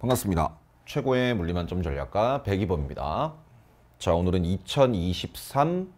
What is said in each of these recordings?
반갑습니다. 최고의 물리만점 전략가 백이범입니다. 자 오늘은 2023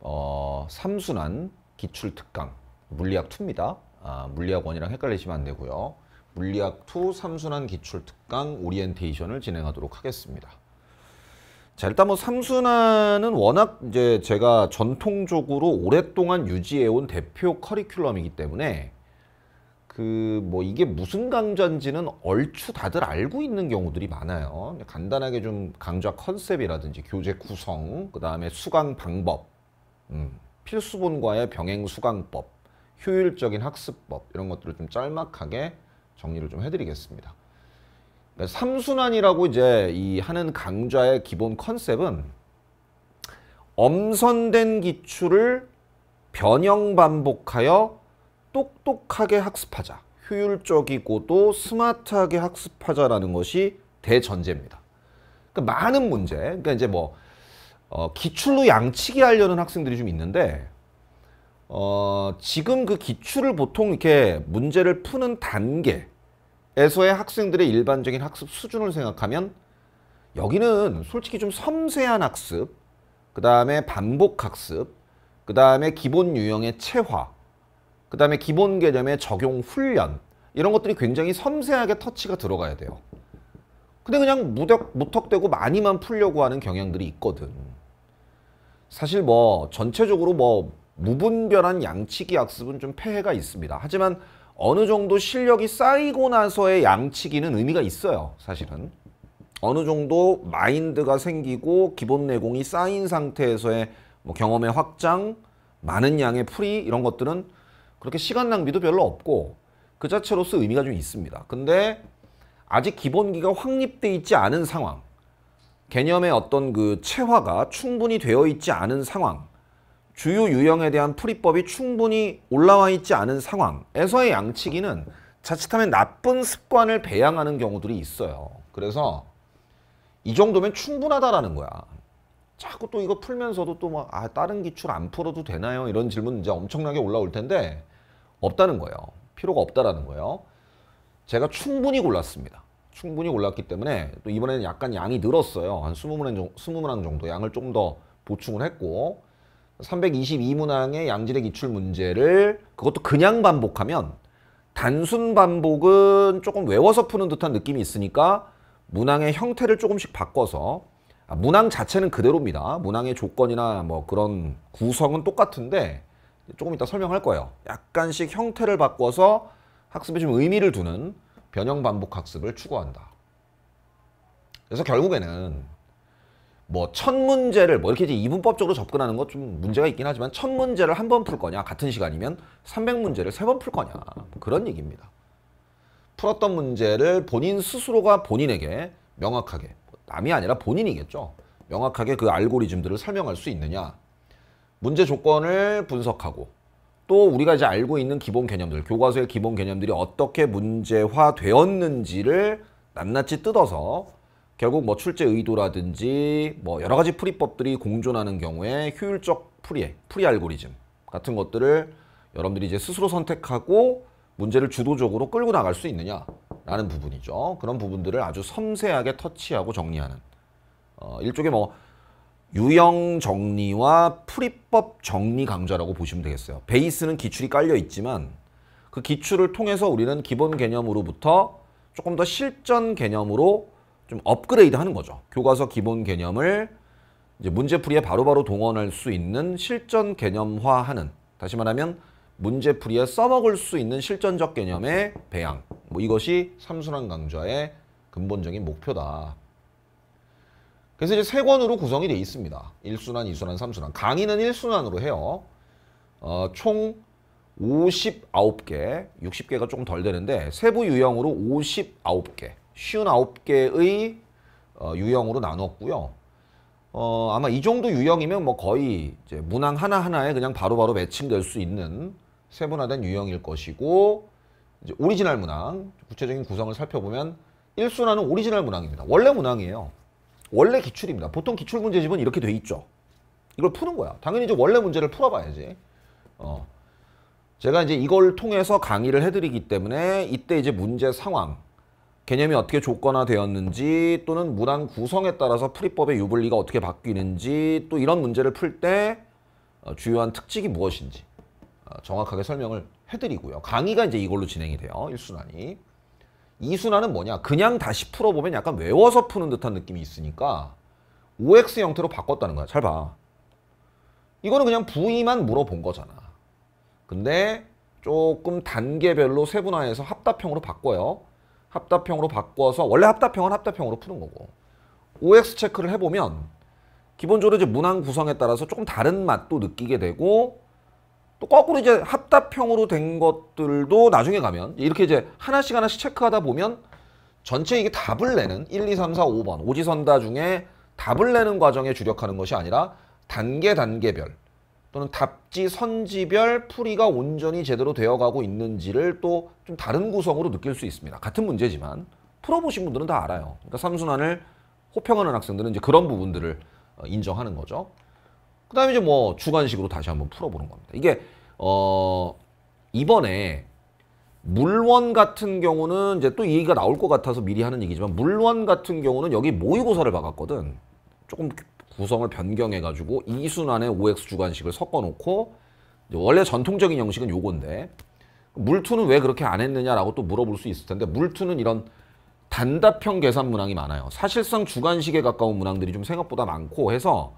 어, 3순환 기출특강 물리학 2입니다. 아, 물리학 1이랑 헷갈리시면 안 되고요. 물리학 2 3순환 기출특강 오리엔테이션을 진행하도록 하겠습니다. 자 일단 뭐 3순환은 워낙 이제 제가 전통적으로 오랫동안 유지해온 대표 커리큘럼이기 때문에 그뭐 이게 무슨 강좌인지는 얼추 다들 알고 있는 경우들이 많아요. 간단하게 좀 강좌 컨셉이라든지 교재 구성, 그 다음에 수강 방법, 음, 필수본과의 병행 수강법, 효율적인 학습법 이런 것들을 좀 짤막하게 정리를 좀 해드리겠습니다. 네, 삼순환이라고 이제 이 하는 강좌의 기본 컨셉은 엄선된 기출을 변형 반복하여 똑똑하게 학습하자, 효율적이고도 스마트하게 학습하자라는 것이 대전제입니다. 그러니까 많은 문제, 그러니까 이제 뭐 어, 기출로 양치기 하려는 학생들이 좀 있는데 어, 지금 그 기출을 보통 이렇게 문제를 푸는 단계에서의 학생들의 일반적인 학습 수준을 생각하면 여기는 솔직히 좀 섬세한 학습, 그 다음에 반복 학습, 그 다음에 기본 유형의 체화, 그 다음에 기본 개념의 적용 훈련 이런 것들이 굉장히 섬세하게 터치가 들어가야 돼요. 근데 그냥 무덕, 무턱대고 많이만 풀려고 하는 경향들이 있거든. 사실 뭐 전체적으로 뭐 무분별한 양치기 학습은 좀 폐해가 있습니다. 하지만 어느 정도 실력이 쌓이고 나서의 양치기는 의미가 있어요. 사실은. 어느 정도 마인드가 생기고 기본 내공이 쌓인 상태에서의 뭐 경험의 확장, 많은 양의 풀이 이런 것들은 그렇게 시간 낭비도 별로 없고 그 자체로서 의미가 좀 있습니다. 근데 아직 기본기가 확립돼 있지 않은 상황 개념의 어떤 그 체화가 충분히 되어 있지 않은 상황 주요 유형에 대한 풀이법이 충분히 올라와 있지 않은 상황에서의 양치기는 자칫하면 나쁜 습관을 배양하는 경우들이 있어요. 그래서 이 정도면 충분하다라는 거야. 자꾸 또 이거 풀면서도 또막 아, 다른 기출 안 풀어도 되나요? 이런 질문 이제 엄청나게 올라올 텐데 없다는 거예요. 필요가 없다라는 거예요. 제가 충분히 골랐습니다. 충분히 골랐기 때문에 또 이번에는 약간 양이 늘었어요. 한 20문항 정도, 2 0문 정도 양을 좀 더 보충을 했고 322문항의 양질의 기출 문제를 그것도 그냥 반복하면 단순 반복은 조금 외워서 푸는 듯한 느낌이 있으니까 문항의 형태를 조금씩 바꿔서 아, 문항 자체는 그대로입니다. 문항의 조건이나 뭐 그런 구성은 똑같은데 조금 이따 설명할 거예요. 약간씩 형태를 바꿔서 학습에 좀 의미를 두는 변형 반복 학습을 추구한다. 그래서 결국에는 뭐첫 문제를 뭐 이렇게 이제 이분법적으로 접근하는 것 좀 문제가 있긴 하지만 첫 문제를 한 번 풀 거냐 같은 시간이면 300문제를 세 번 풀 거냐 뭐 그런 얘기입니다. 풀었던 문제를 본인 스스로가 본인에게 명확하게 뭐 남이 아니라 본인이겠죠. 명확하게 그 알고리즘들을 설명할 수 있느냐 문제 조건을 분석하고 또 우리가 이제 알고 있는 기본 개념들, 교과서의 기본 개념들이 어떻게 문제화 되었는지를 낱낱이 뜯어서 결국 뭐 출제 의도라든지 뭐 여러 가지 풀이법들이 공존하는 경우에 효율적 풀이에, 풀이 알고리즘 같은 것들을 여러분들이 이제 스스로 선택하고 문제를 주도적으로 끌고 나갈 수 있느냐라는 부분이죠. 그런 부분들을 아주 섬세하게 터치하고 정리하는 어, 일종의 뭐 유형 정리와 풀이법 정리 강좌라고 보시면 되겠어요. 베이스는 기출이 깔려 있지만 그 기출을 통해서 우리는 기본 개념으로부터 조금 더 실전 개념으로 좀 업그레이드 하는 거죠. 교과서 기본 개념을 이제 문제풀이에 바로바로 동원할 수 있는 실전 개념화하는 다시 말하면 문제풀이에 써먹을 수 있는 실전적 개념의 배양 뭐 이것이 삼순환 강좌의 근본적인 목표다. 그래서 이제 세 권으로 구성이 돼 있습니다. 1순환, 2순환, 3순환. 강의는 1순환으로 해요. 어, 총 59개, 60개가 조금 덜 되는데 세부 유형으로 59개, 59개의 어, 유형으로 나눴고요. 어, 아마 이 정도 유형이면 뭐 거의 문항 하나하나에 그냥 바로바로 매칭될 수 있는 세분화된 유형일 것이고 오리지널 문항, 구체적인 구성을 살펴보면 1순환은 오리지널 문항입니다. 원래 문항이에요. 원래 기출입니다. 보통 기출 문제집은 이렇게 돼 있죠. 이걸 푸는 거야. 당연히 이제 원래 문제를 풀어봐야지. 어. 제가 이제 이걸 통해서 강의를 해드리기 때문에 이때 이제 문제 상황, 개념이 어떻게 조건화되었는지 또는 문항 구성에 따라서 풀이법의 유불리가 어떻게 바뀌는지 또 이런 문제를 풀때 어, 주요한 특징이 무엇인지 어, 정확하게 설명을 해드리고요. 강의가 이제 이걸로 진행이 돼요. 1순환이 이순환은 뭐냐 그냥 다시 풀어보면 약간 외워서 푸는 듯한 느낌이 있으니까 OX 형태로 바꿨다는 거야 잘봐 이거는 그냥 부위만 물어본 거잖아 근데 조금 단계별로 세분화해서 합답형으로 바꿔요 합답형으로 바꿔서 원래 합답형은 합답형으로 푸는 거고 OX 체크를 해보면 기본적으로 이제 문항 구성에 따라서 조금 다른 맛도 느끼게 되고 또 거꾸로 이제 합답형으로 된 것들도 나중에 가면 이렇게 이제 하나씩 하나씩 체크하다 보면 전체 이게 답을 내는 1, 2, 3, 4, 5번 오지선다 중에 답을 내는 과정에 주력하는 것이 아니라 단계 단계별 또는 답지 선지별 풀이가 온전히 제대로 되어가고 있는지를 또 좀 다른 구성으로 느낄 수 있습니다. 같은 문제지만 풀어보신 분들은 다 알아요. 그러니까 삼순환을 호평하는 학생들은 이제 그런 부분들을 어, 인정하는 거죠. 그 다음에 이제 뭐 주관식으로 다시 한번 풀어보는 겁니다. 이게 어 이번에 물원 같은 경우는 이제 또 얘기가 나올 것 같아서 미리 하는 얘기지만 물원 같은 경우는 여기 모의고사를 박았거든. 조금 구성을 변경해 가지고 2순환의 OX 주관식을 섞어 놓고 원래 전통적인 형식은 요건데 물투는 왜 그렇게 안 했느냐라고 또 물어볼 수 있을 텐데 물투는 이런 단답형 계산 문항이 많아요. 사실상 주관식에 가까운 문항들이 좀 생각보다 많고 해서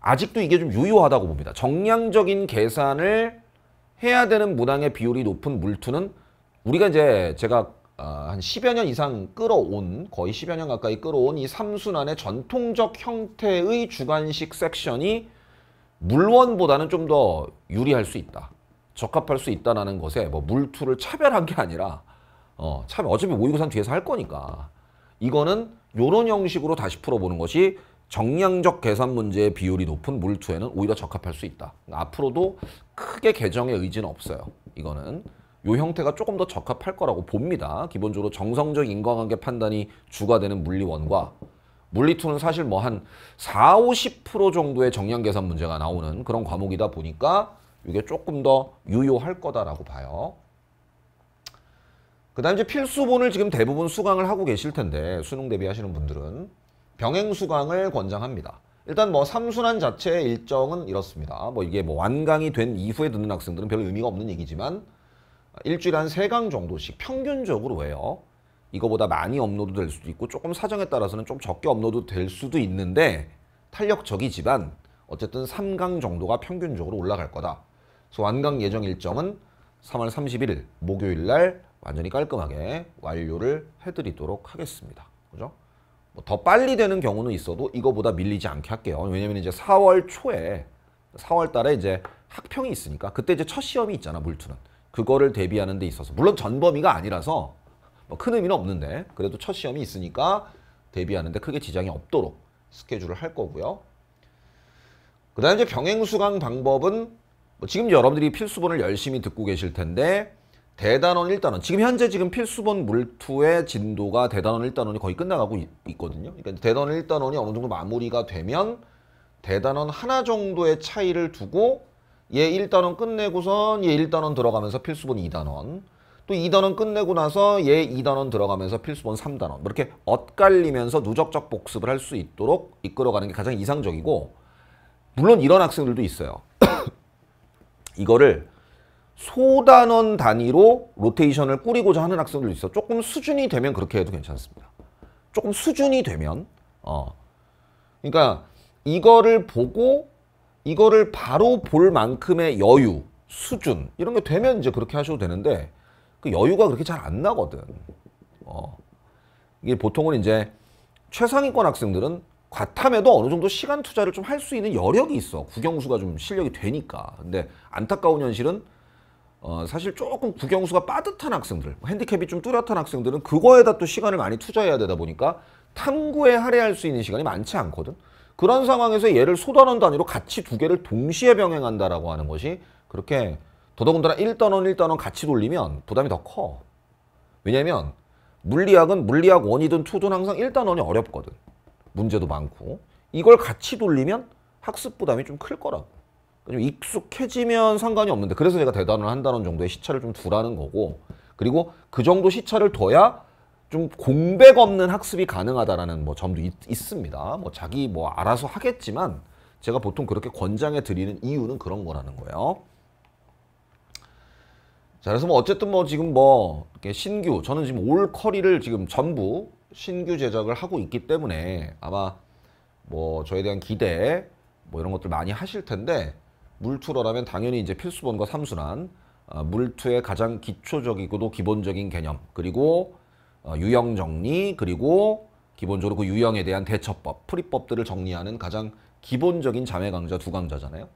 아직도 이게 좀 유효하다고 봅니다. 정량적인 계산을 해야 되는 문항의 비율이 높은 물투는 우리가 이제 제가 아, 한 10여 년 이상 끌어온 거의 10여 년 가까이 끌어온 이3순환의 전통적 형태의 주관식 섹션이 물원보다는 좀 더 유리할 수 있다. 적합할 수 있다는 것에 뭐 물투를 차별한 게 아니라 어, 차참 어차피 모의고사는 뒤에서 할 거니까 이거는 요런 형식으로 다시 풀어보는 것이 정량적 계산 문제의 비율이 높은 물투에는 오히려 적합할 수 있다. 앞으로도 크게 개정의 의지는 없어요. 이거는 요 형태가 조금 더 적합할 거라고 봅니다. 기본적으로 정성적 인과관계 판단이 주가 되는 물리원과 물리투는 사실 뭐 한 4, 50% 정도의 정량 계산 문제가 나오는 그런 과목이다 보니까 이게 조금 더 유효할 거다라고 봐요. 그 다음 이제 필수본을 지금 대부분 수강을 하고 계실 텐데 수능 대비하시는 분들은 병행 수강을 권장합니다. 일단 뭐 삼순환 자체의 일정은 이렇습니다. 뭐 이게 뭐 완강이 된 이후에 듣는 학생들은 별 의미가 없는 얘기지만 일주일에 한세강 정도씩 평균적으로 해요. 이거보다 많이 업로드 될 수도 있고 조금 사정에 따라서는 좀 적게 업로드 될 수도 있는데 탄력적이지만 어쨌든 3강 정도가 평균적으로 올라갈 거다. 그래서 완강 예정 일정은 3월 31일 목요일 날 완전히 깔끔하게 완료를 해드리도록 하겠습니다. 그죠? 뭐 더 빨리 되는 경우는 있어도 이거보다 밀리지 않게 할게요. 왜냐면 이제 4월 초에 4월 달에 이제 학평이 있으니까 그때 이제 첫 시험이 있잖아 물투는 그거를 대비하는 데 있어서 물론 전 범위가 아니라서 뭐큰 의미는 없는데 그래도 첫 시험이 있으니까 대비하는데 크게 지장이 없도록 스케줄을 할 거고요. 그 다음에 이제 병행 수강 방법은 뭐 지금 여러분들이 필수본을 열심히 듣고 계실 텐데 대단원 1단원 지금 현재 지금 필수본 물투의 진도가 대단원 1단원이 거의 끝나가고 있, 거든요 그러니까 대단원 1단원이 어느 정도 마무리가 되면 대단원 하나 정도의 차이를 두고 얘 1단원 끝내고선 얘 1단원 들어가면서 필수본 2단원 또 2단원 끝내고 나서 얘 2단원 들어가면서 필수본 3단원 이렇게 엇갈리면서 누적적 복습을 할 수 있도록 이끌어가는 게 가장 이상적이고 물론 이런 학생들도 있어요 이거를 소단원 단위로 로테이션을 꾸리고자 하는 학생들도 있어. 조금 수준이 되면 그렇게 해도 괜찮습니다. 조금 수준이 되면 어. 그러니까 이거를 보고 이거를 바로 볼 만큼의 여유, 수준 이런 게 되면 이제 그렇게 하셔도 되는데 그 여유가 그렇게 잘 안 나거든. 어. 이게 보통은 이제 최상위권 학생들은 과탐에도 어느 정도 시간 투자를 좀 할 수 있는 여력이 있어. 국영수가 좀 실력이 되니까. 근데 안타까운 현실은 어, 사실 조금 구경수가 빠듯한 학생들, 핸디캡이 좀 뚜렷한 학생들은 그거에다 또 시간을 많이 투자해야 되다 보니까 탐구에 할애할 수 있는 시간이 많지 않거든. 그런 상황에서 얘를 소단원 단위로 같이 두 개를 동시에 병행한다라고 하는 것이 그렇게 더더군다나 1단원, 1단원 같이 돌리면 부담이 더 커. 왜냐면 물리학은 물리학 1이든투든 항상 1단원이 어렵거든. 문제도 많고. 이걸 같이 돌리면 학습 부담이 좀 클 거라고. 좀 익숙해지면 상관이 없는데 그래서 내가대단을한다는 정도의 시차를 좀 두라는 거고 그리고 그 정도 시차를 둬야 좀 공백 없는 학습이 가능하다라는 뭐 점도 있, 있습니다. 뭐 자기 뭐 알아서 하겠지만 제가 보통 그렇게 권장해 드리는 이유는 그런 거라는 거예요. 자, 그래서 뭐 어쨌든 뭐 지금 뭐 신규 저는 지금 올 커리를 지금 전부 신규 제작을 하고 있기 때문에 아마 뭐 저에 대한 기대 뭐 이런 것들 많이 하실 텐데 물투러라면 당연히 이제 필수본과 삼순환, 어, 물투의 가장 기초적이고도 기본적인 개념, 그리고 어, 유형 정리, 그리고 기본적으로 그 유형에 대한 대처법, 풀이법들을 정리하는 가장 기본적인 자매 강좌 두 강좌잖아요.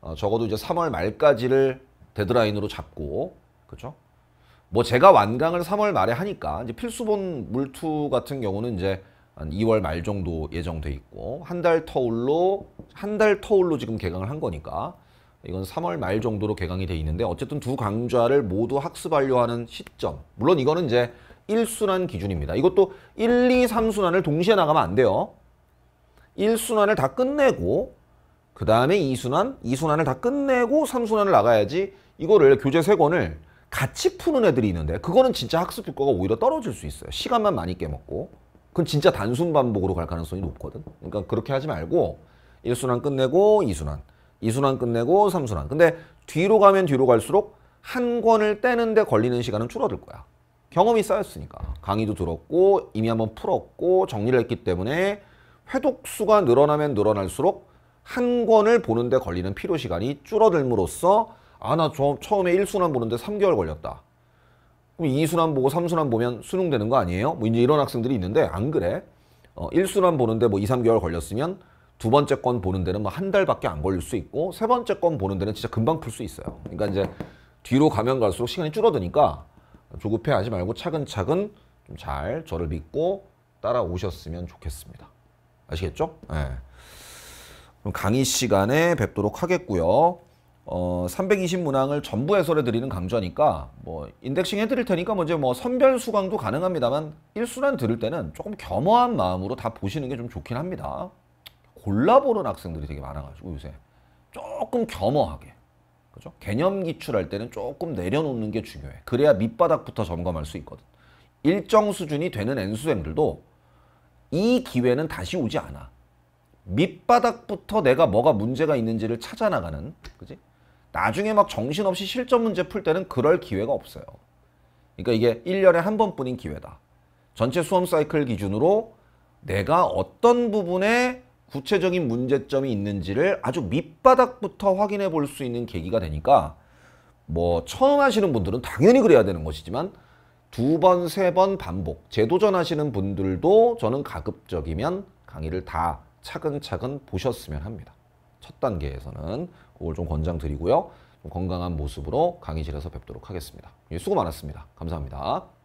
어, 적어도 이제 3월 말까지를 데드라인으로 잡고, 그렇죠? 뭐 제가 완강을 3월 말에 하니까 이제 필수본 물투 같은 경우는 이제 한 2월 말 정도 예정돼 있고 한 달 터울로 한달 터울로 지금 개강을 한 거니까 이건 3월 말 정도로 개강이 돼 있는데 어쨌든 두 강좌를 모두 학습 완료하는 시점 물론 이거는 이제 1순환 기준입니다. 이것도 1, 2, 3순환을 동시에 나가면 안 돼요. 1순환을 다 끝내고 그 다음에 2순환, 2순환을 다 끝내고 3순환을 나가야지 이거를 교재 3권을 같이 푸는 애들이 있는데 그거는 진짜 학습 효과가 오히려 떨어질 수 있어요. 시간만 많이 깨먹고 그건 진짜 단순 반복으로 갈 가능성이 높거든. 그러니까 그렇게 하지 말고 1순환 끝내고 2순환, 2순환 끝내고 3순환. 근데 뒤로 가면 뒤로 갈수록 한 권을 떼는데 걸리는 시간은 줄어들 거야. 경험이 쌓였으니까. 강의도 들었고 이미 한번 풀었고 정리를 했기 때문에 회독수가 늘어나면 늘어날수록 한 권을 보는데 걸리는 필요 시간이 줄어들므로써 아 나 처음에 1순환 보는데 3개월 걸렸다. 그럼 2순환 보고 3순환 보면 수능 되는 거 아니에요? 뭐 이제 이런 학생들이 있는데 안 그래. 어, 1순환 보는데 뭐 2, 3개월 걸렸으면 두 번째 건 보는 데는 뭐 한 달밖에 안 걸릴 수 있고 세 번째 건 보는 데는 진짜 금방 풀 수 있어요. 그러니까 이제 뒤로 가면 갈수록 시간이 줄어드니까 조급해하지 말고 차근차근 좀 잘 저를 믿고 따라오셨으면 좋겠습니다. 아시겠죠? 네. 그럼 강의 시간에 뵙도록 하겠고요. 어, 320 문항을 전부 해설해 드리는 강좌니까 뭐 인덱싱 해 드릴 테니까 먼저 뭐, 뭐 선별 수강도 가능합니다만 1순환 들을 때는 조금 겸허한 마음으로 다 보시는 게 좀 좋긴 합니다. 골라보는 학생들이 되게 많아가지고 요새 조금 겸허하게 그죠? 개념 기출할 때는 조금 내려놓는 게 중요해. 그래야 밑바닥부터 점검할 수 있거든. 일정 수준이 되는 n 수생들도이 기회는 다시 오지 않아. 밑바닥부터 내가 뭐가 문제가 있는지를 찾아나가는 그지? 나중에 막 정신없이 실전 문제 풀 때는 그럴 기회가 없어요. 그러니까 이게 1년에 한 번뿐인 기회다. 전체 수험 사이클 기준으로 내가 어떤 부분에 구체적인 문제점이 있는지를 아주 밑바닥부터 확인해 볼 수 있는 계기가 되니까 뭐 처음 하시는 분들은 당연히 그래야 되는 것이지만 두 번, 세 번 반복, 재도전 하시는 분들도 저는 가급적이면 강의를 다 차근차근 보셨으면 합니다. 첫 단계에서는 오늘 좀 권장드리고요. 좀 건강한 모습으로 강의실에서 뵙도록 하겠습니다. 예, 수고 많았습니다. 감사합니다.